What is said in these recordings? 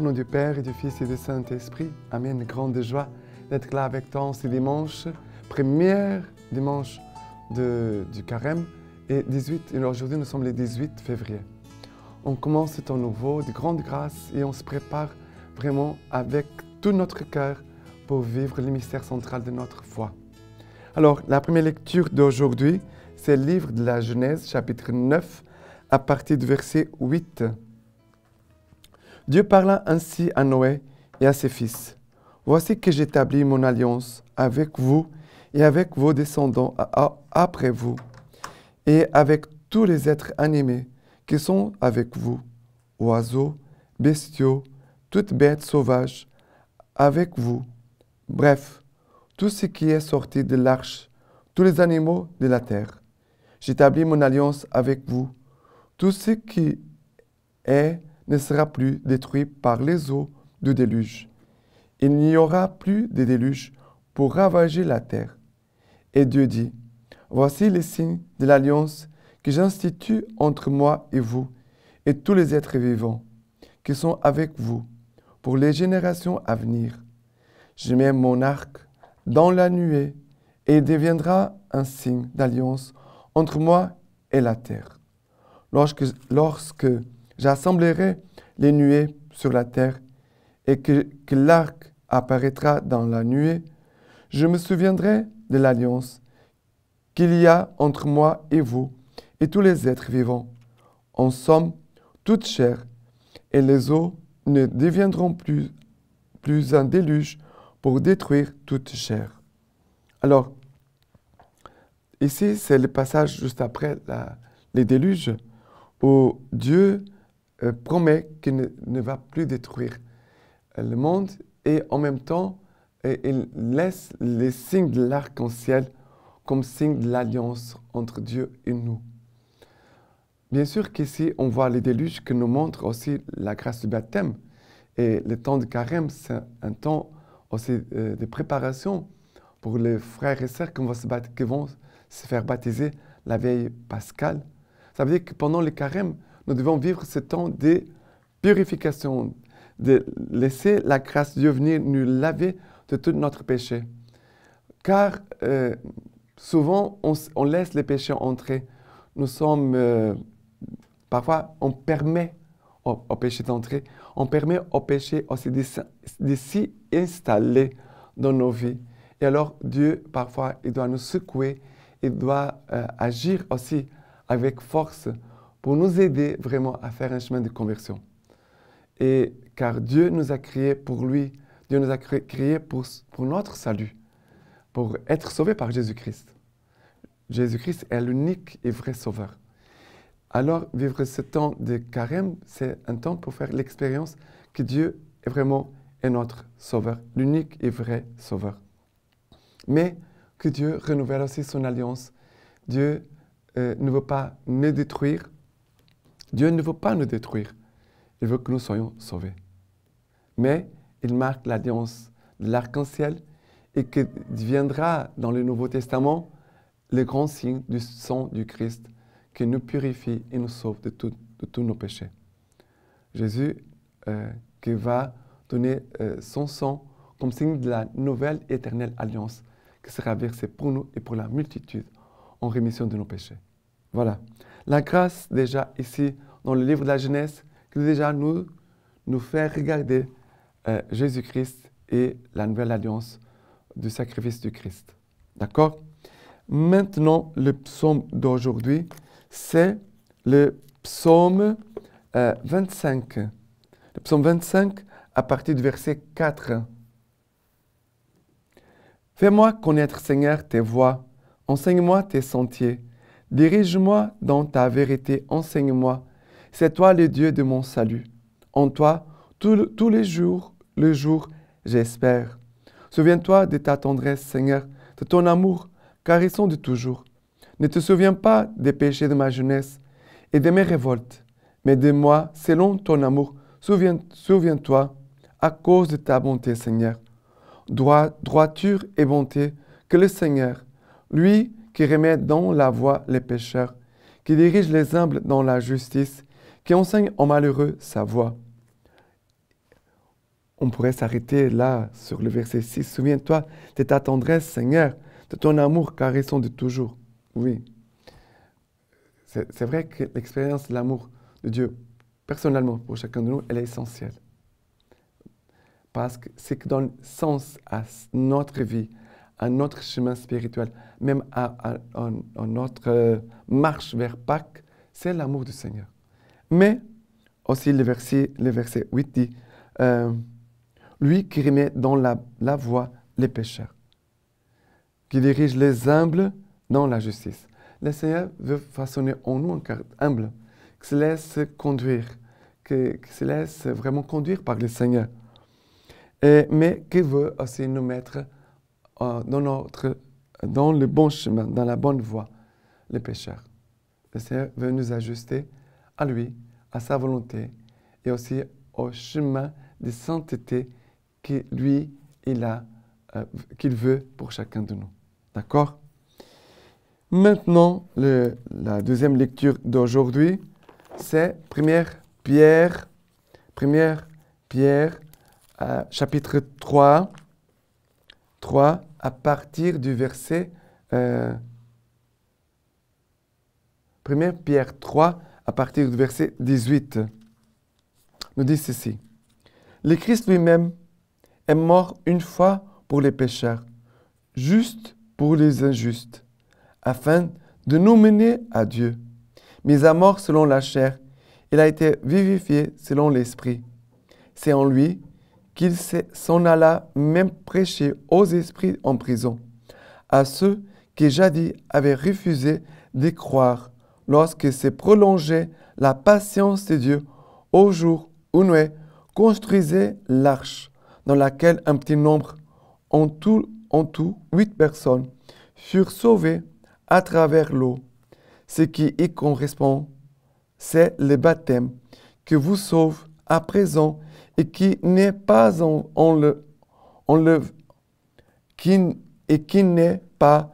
Au nom du Père et du Fils et du Saint-Esprit, Amen. Grande joie d'être là avec toi ce dimanche, première dimanche du carême et 18. aujourd'hui, nous sommes le 18 février. On commence ce nouveau de grande grâce et on se prépare vraiment avec tout notre cœur pour vivre le mystère central de notre foi. Alors, la première lecture d'aujourd'hui, c'est le livre de la Genèse, chapitre 9, à partir du verset 8. Dieu parla ainsi à Noé et à ses fils. Voici que j'établis mon alliance avec vous et avec vos descendants après vous, et avec tous les êtres animés qui sont avec vous, oiseaux, bestiaux, toutes bêtes sauvages, avec vous. Bref, tout ce qui est sorti de l'arche, tous les animaux de la terre. J'établis mon alliance avec vous. Tout ce qui est ne sera plus détruit par les eaux du déluge. Il n'y aura plus de déluge pour ravager la terre. Et Dieu dit, Voici les signes de l'alliance que j'institue entre moi et vous et tous les êtres vivants qui sont avec vous pour les générations à venir. Je mets mon arc dans la nuée et il deviendra un signe d'alliance entre moi et la terre. Lorsque, lorsque J'assemblerai les nuées sur la terre et que, l'arc apparaîtra dans la nuée. Je me souviendrai de l'alliance qu'il y a entre moi et vous et tous les êtres vivants. En somme, toute chair et les eaux ne deviendront plus, plus un déluge pour détruire toute chair. Alors, ici, c'est le passage juste après les déluges où Dieu euh, promet qu'il ne, va plus détruire euh, le monde et en même temps, euh, il laisse les signes de l'arc-en-ciel comme signe de l'alliance entre Dieu et nous. Bien sûr qu'ici, on voit les déluges que nous montre aussi la grâce du baptême. Et le temps de carême, c'est un temps aussi de préparation pour les frères et sœurs qui vont, se qui vont se faire baptiser la veille pascale. Ça veut dire que pendant le carême, nous devons vivre ce temps de purification, de laisser la grâce de Dieu venir nous laver de tout notre péché. Car euh, souvent, on, laisse les péchés entrer. Nous sommes, euh, parfois, on permet au, péchés d'entrer, on permet aux péchés aussi de, s'y installer dans nos vies. Et alors, Dieu, parfois, il doit nous secouer, il doit euh, agir aussi avec force pour nous aider vraiment à faire un chemin de conversion. Et car Dieu nous a créés pour lui, Dieu nous a créés pour, pour notre salut, pour être sauvés par Jésus-Christ. Jésus-Christ est l'unique et vrai sauveur. Alors, vivre ce temps de carême, c'est un temps pour faire l'expérience que Dieu est vraiment est notre sauveur, l'unique et vrai sauveur. Mais que Dieu renouvelle aussi son alliance. Dieu euh, ne veut pas nous détruire, Dieu ne veut pas nous détruire. Il veut que nous soyons sauvés. Mais il marque l'alliance de l'arc-en-ciel et qui deviendra dans le Nouveau Testament le grand signe du sang du Christ qui nous purifie et nous sauve de, tous nos péchés. Jésus euh, qui va donner euh, son sang comme signe de la nouvelle éternelle alliance qui sera versée pour nous et pour la multitude en rémission de nos péchés. Voilà. La grâce déjà ici dans le livre de la Genèse qui déjà nous, nous fait regarder euh, Jésus-Christ et la nouvelle alliance du sacrifice du Christ. D'accord Maintenant, le psaume d'aujourd'hui, c'est le psaume 25. Euh, le psaume 25 à partir du verset 4. Fais-moi connaître, Seigneur, tes voies. Enseigne-moi tes sentiers Dirige-moi dans ta vérité, enseigne-moi. C'est toi le Dieu de mon salut. En toi, tous les jours, le jour, j'espère. Souviens-toi de ta tendresse, Seigneur, de ton amour, car ils sont de toujours. Ne te souviens pas des péchés de ma jeunesse et de mes révoltes, mais de moi, selon ton amour, souviens-toi, à cause de ta bonté, Seigneur. droiture et bonté que le Seigneur, lui, qui remet dans la voie les pécheurs, qui dirige les humbles dans la justice, qui enseigne aux malheureux sa voie. On pourrait s'arrêter là sur le verset 6. Souviens-toi de ta tendresse, Seigneur, de ton amour caressant de toujours. Oui. C'est vrai que l'expérience de l'amour de Dieu, personnellement, pour chacun de nous, elle est essentielle. Parce que c'est qui donne sens à notre vie, à notre chemin spirituel, même à, notre euh, marche vers Pâques, c'est l'amour du Seigneur. Mais aussi le verset, le verset 8 dit, euh, lui qui remet dans la, la voie les pécheurs, qui dirige les humbles dans la justice. Le Seigneur veut façonner en nous un cœur humble, qui se laisse conduire, qui, se laisse vraiment conduire par le Seigneur, Et, mais qui veut aussi nous mettre dans, ah, notre, dans le bon chemin, dans la bonne voie, les pécheurs. Le Seigneur veut nous ajuster à lui, à sa volonté et aussi au chemin de sainteté lui, il a, euh, qu'il veut pour chacun de nous. D'accord Maintenant, la deuxième lecture d'aujourd'hui, c'est première Pierre, première Pierre, euh, chapitre 3, à partir du verset euh, 1 Pierre 3 à partir du verset 18 nous dit ceci. Le Christ lui-même est mort une fois pour les pécheurs, juste pour les injustes, afin de nous mener à Dieu. Mais à mort selon la chair, il a été vivifié selon l'esprit. C'est en lui qu'il s'en alla même prêcher aux esprits en prison, à ceux qui jadis avaient refusé de croire, lorsque s'est prolongée la patience de Dieu au jour où Noé construisait l'arche, dans laquelle un petit nombre, en tout, en tout huit personnes, furent sauvées à travers l'eau. Ce qui y correspond, c'est le baptême que vous sauve à présent et qui n'est pas en, le, en le qui, et qui n'est pas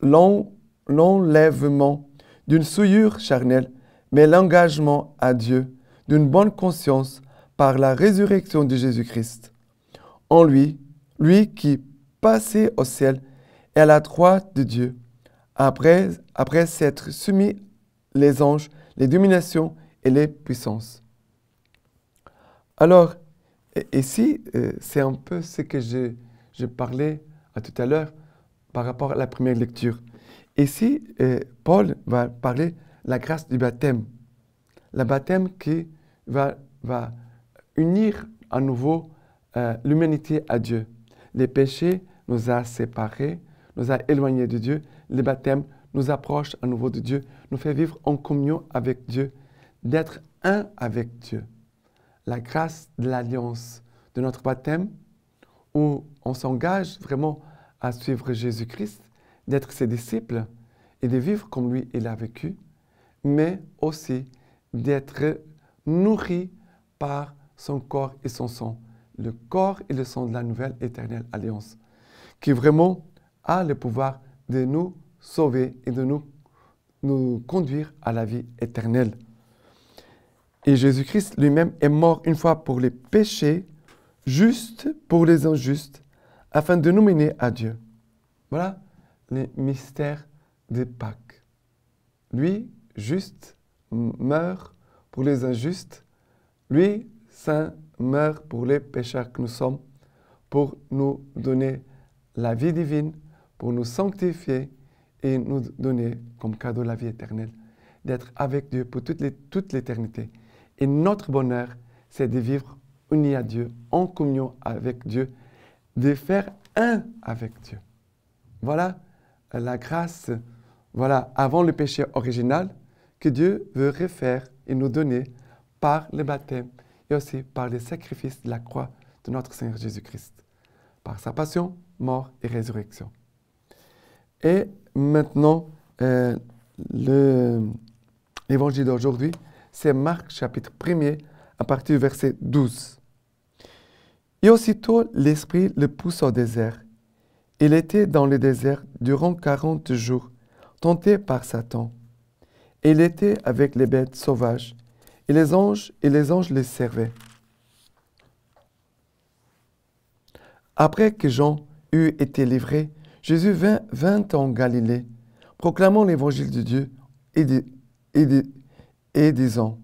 l'enlèvement d'une souillure charnelle, mais l'engagement à Dieu d'une bonne conscience par la résurrection de Jésus-Christ. En lui, lui qui, passé au ciel, et à la droite de Dieu, après, après s'être soumis les anges, les dominations et les puissances. Alors, et ici, euh, c'est un peu ce que je, je parlais à tout à l'heure par rapport à la première lecture. Ici, euh, Paul va parler de la grâce du baptême. Le baptême qui va, unir à nouveau euh, l'humanité à Dieu. Les péchés nous a séparés, nous a éloignés de Dieu. Le baptême nous approche à nouveau de Dieu, nous fait vivre en communion avec Dieu, d'être un avec Dieu la grâce de l'alliance de notre baptême, où on s'engage vraiment à suivre Jésus-Christ, d'être ses disciples et de vivre comme lui il a vécu, mais aussi d'être nourri par son corps et son sang, le corps et le sang de la nouvelle éternelle alliance, qui vraiment a le pouvoir de nous sauver et de nous, nous conduire à la vie éternelle. Et Jésus-Christ lui-même est mort une fois pour les péchés, juste pour les injustes, afin de nous mener à Dieu. Voilà les mystères de Pâques. Lui, juste, meurt pour les injustes. Lui, saint, meurt pour les pécheurs que nous sommes, pour nous donner la vie divine, pour nous sanctifier et nous donner comme cadeau la vie éternelle, d'être avec Dieu pour toute l'éternité. Et notre bonheur, c'est de vivre unis à Dieu, en communion avec Dieu, de faire un avec Dieu. Voilà la grâce, voilà avant le péché original que Dieu veut refaire et nous donner par le baptême et aussi par les sacrifices de la croix de notre Seigneur Jésus-Christ, par sa passion, mort et résurrection. Et maintenant, euh, l'évangile d'aujourd'hui, c'est Marc chapitre 1 à partir du verset 12. Et aussitôt l'Esprit le pousse au désert. Il était dans le désert durant quarante jours, tenté par Satan. Et il était avec les bêtes sauvages, et les anges, et les anges les servaient. Après que Jean eut été livré, Jésus vint, en Galilée, proclamant l'évangile de Dieu et, dit, et disant,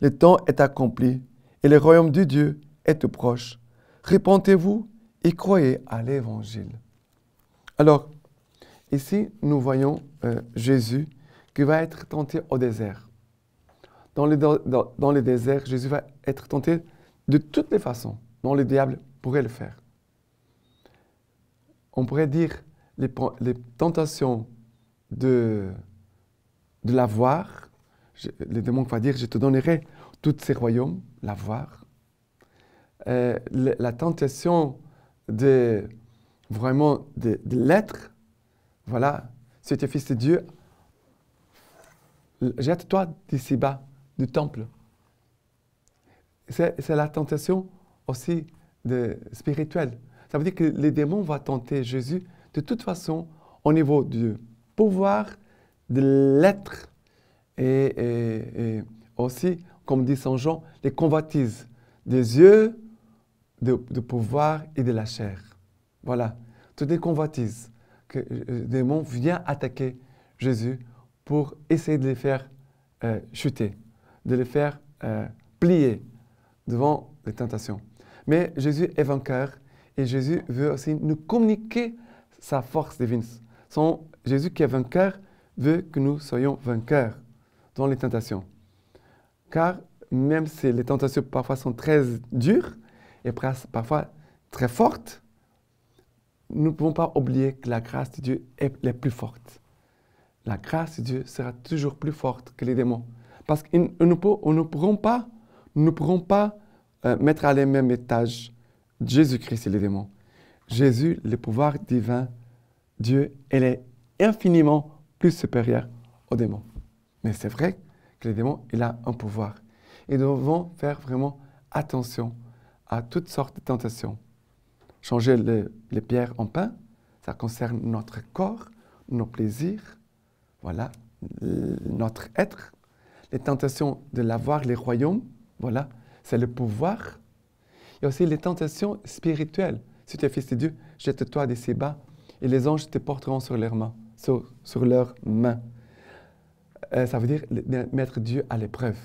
Le temps est accompli et le royaume de Dieu est proche. Répentez-vous et croyez à l'Évangile. Alors, ici, nous voyons euh, Jésus qui va être tenté au désert. Dans le, le désert, Jésus va être tenté de toutes les façons dont le diable pourrait le faire. On pourrait dire les, les tentations de, de l'avoir, je, le démon va dire, je te donnerai tous ces royaumes, l'avoir. Euh, la tentation de vraiment de, l'être, voilà, si tu es fils de Dieu, jette-toi d'ici bas, du temple. C'est la tentation aussi de, spirituelle. Ça veut dire que les démons va tenter Jésus de toute façon au niveau du pouvoir de l'être et, aussi, comme dit Saint Jean, les convoitises des yeux, de, pouvoir et de la chair. Voilà, toutes les convoitises que le euh, euh, démon vient attaquer Jésus pour essayer de les faire euh, chuter, de les faire plier devant les tentations. Mais Jésus est vainqueur et Jésus veut aussi nous communiquer sa force divine. Jésus qui est vainqueur veut que nous soyons vainqueurs dans les tentations. Car même si les tentations parfois sont très dures et parfois très fortes, nous ne pouvons pas oublier que la grâce de Dieu est la plus forte. La grâce de Dieu sera toujours plus forte que les démons. Parce qu'on nous ne pourrons pas, nous pourrons pas euh, mettre à les mêmes étages Jésus-Christ et les démons. Jésus, le pouvoir divin, Dieu, elle est infiniment plus supérieur aux démons. Mais c'est vrai que le démon, il a un pouvoir. Et nous devons faire vraiment attention à toutes sortes de tentations. Changer les, pierres en pain, ça concerne notre corps, nos plaisirs, voilà, notre être. Les tentations de l'avoir, les royaumes, voilà, c'est le pouvoir. Il y a aussi les tentations spirituelles. Si tu es fils de Dieu, jette-toi d'ici bas et les anges te porteront sur leurs mains. sur leurs mains. Euh, ça veut dire mettre Dieu à l'épreuve.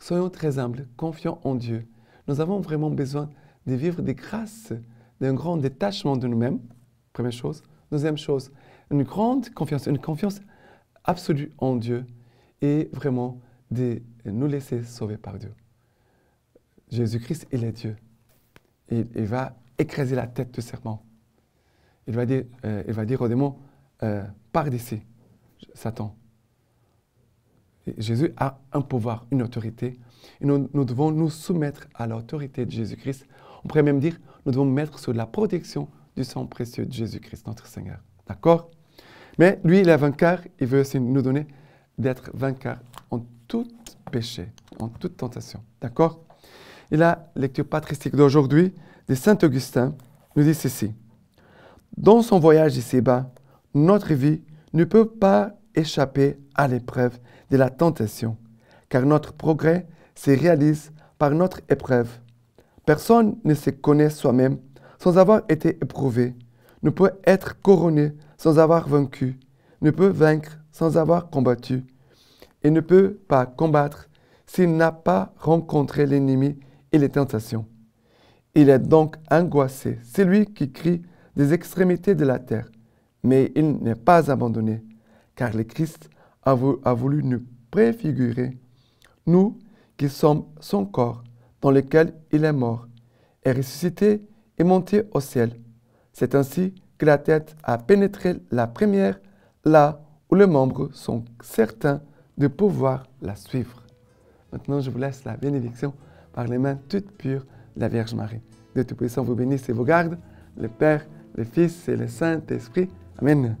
Soyons très humbles, confiants en Dieu. Nous avons vraiment besoin de vivre des grâces, d'un grand détachement de nous-mêmes, première chose. Deuxième chose, une grande confiance, une confiance absolue en Dieu et vraiment de nous laisser sauver par Dieu. Jésus-Christ, il est Dieu. Il, va écraser la tête du serment. Il va dire, euh, il va dire au démon, euh, d'ici, Satan. Jésus a un pouvoir, une autorité. Et nous, devons nous soumettre à l'autorité de Jésus-Christ. On pourrait même dire, nous devons mettre sous la protection du sang précieux de Jésus-Christ, notre Seigneur. D'accord Mais lui, il est vainqueur. Il veut aussi nous donner d'être vainqueur en tout péché, en toute tentation. D'accord Et la lecture patristique d'aujourd'hui de Saint Augustin nous dit ceci. Dans son voyage ici-bas, notre vie ne peut pas échapper à l'épreuve de la tentation, car notre progrès se réalise par notre épreuve. Personne ne se connaît soi-même sans avoir été éprouvé, ne peut être couronné sans avoir vaincu, ne peut vaincre sans avoir combattu, et ne peut pas combattre s'il n'a pas rencontré l'ennemi et les tentations. Il est donc angoissé, celui qui crie des extrémités de la terre, mais il n'est pas abandonné, car le Christ a voulu nous préfigurer, nous qui sommes son corps, dans lequel il est mort, est ressuscité et monté au ciel. C'est ainsi que la tête a pénétré la première, là où les membres sont certains de pouvoir la suivre. Maintenant, je vous laisse la bénédiction par les mains toutes pures de la Vierge Marie. De Tout-Puissant vous bénisse et vous garde, le Père, le Fils et le Saint-Esprit. Amen.